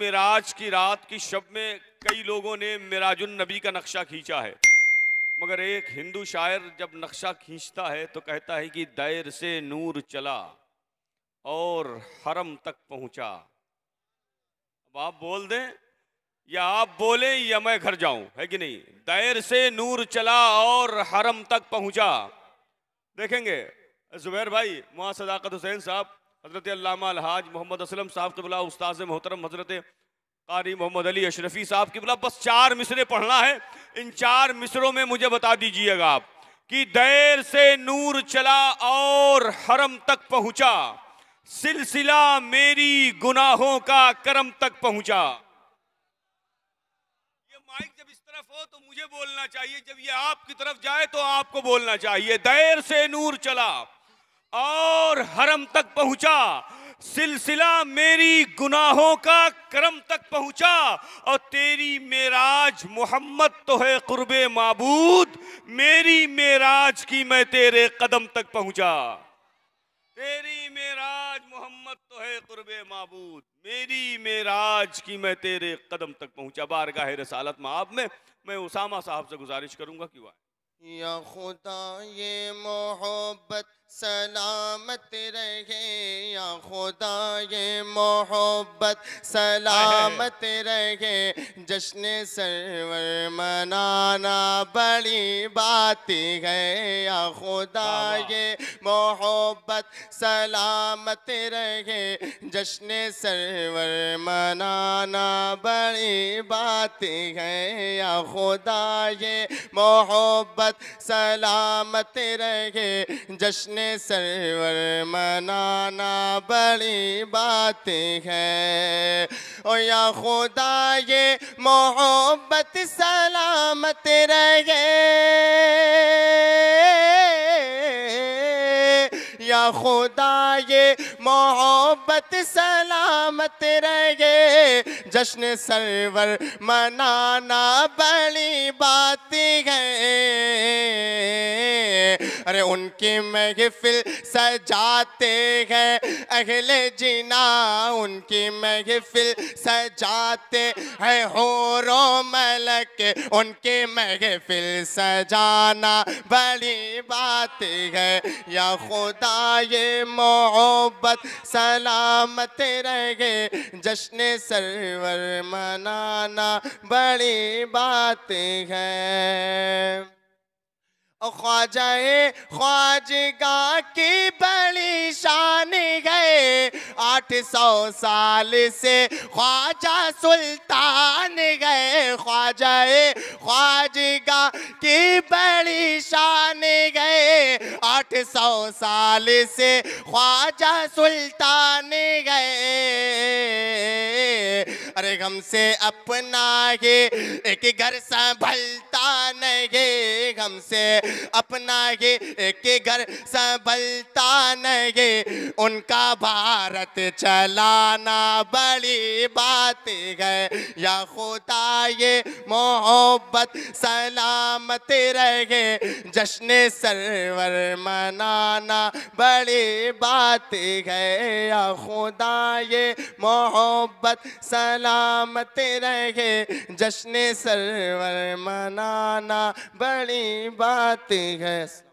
मिराज की रात की शब में कई लोगों ने मिराजुल नबी का नक्शा खींचा है मगर एक हिंदू शायर जब नक्शा खींचता है तो कहता है कि दैर से नूर चला और हरम तक पहुंचा अब आप बोल दें या आप बोलें या मैं घर जाऊं है कि नहीं दैर से नूर चला और हरम तक पहुंचा देखेंगे जुबैर भाई मां सदाकत हुसैन साहब हज़रत अलहाज मोहम्मद असलम साहब किबला उस्ताद मोहतरम हज़रत कारी मोहम्मद अली अशरफी साहब किबला बस चार मिसरे पढ़ना है इन चार मिसरों में मुझे बता दीजिएगा आप कि दैर से नूर चला और हरम तक पहुंचा सिलसिला मेरी गुनाहों का करम तक पहुंचा ये माइक जब इस तरफ हो तो मुझे बोलना चाहिए जब ये आपकी तरफ जाए तो आपको बोलना चाहिए दैर से नूर चला और हरम तक पहुंचा सिलसिला मेरी गुनाहों का क्रम तक पहुंचा और तेरी मेराज मोहम्मद तो है कुर्ब मबूद मेरी मेराज की मैं तेरे कदम तक पहुंचा तेरी मेराज मोहम्मद तो है कुरब मबूद मेरी मेराज की मैं तेरे कदम तक पहुंचा बारगाह रसालत में आप में मैं उसामा साहब से गुजारिश करूंगा कि वह या खुदा ये मोहब्बत सलामत रहे या खुदा ये मोहब्बत सलामत रहे जश्न सरवर मनाना बड़ी बात है या खुदा ये मोहब्बत सलामत रहे जश्न सरवर मनाना बड़ी बात है या खुदा ये मोहब्बत सलामत सलामत रहे जश्न सरवर मनाना बड़ी बात है ओ या खुदा ये मोहब्बत सलामत रहे खुदा ये मोहब्बत सलामत रहे जश्न सरवर मनाना बड़ी बात है अरे उनकी महफिल सजाते हैं अगले जीना उनकी महफिल सजाते हैं हो रो मलक उनकी महफिल सजाना बड़ी बात है या खुदा ये मोहब्बत सलामत रह गए जश्न सरवर मनाना बड़ी बात है ख्वाजाए ख्वाजगा की बड़ी शान गए आठ सौ साल से ख्वाजा सुल्तान गए ख्वाजाए ख्वाजगा की बड़ी शान गए आठ सौ साल से ख्वाजा सुल्तान गए अरे गम से अपना ही एक घर संभलता नहीं हमसे अपना ये एक घर संभलता नहीं उनका भारत चलाना बड़ी बात है या खुदा ये मोहब्बत सलामत रहे जश्न सरवर मनाना बड़ी बात है या खुदा ये मोहब्बत सलामत रहे जश्न सरवर मना जाना बड़ी बात है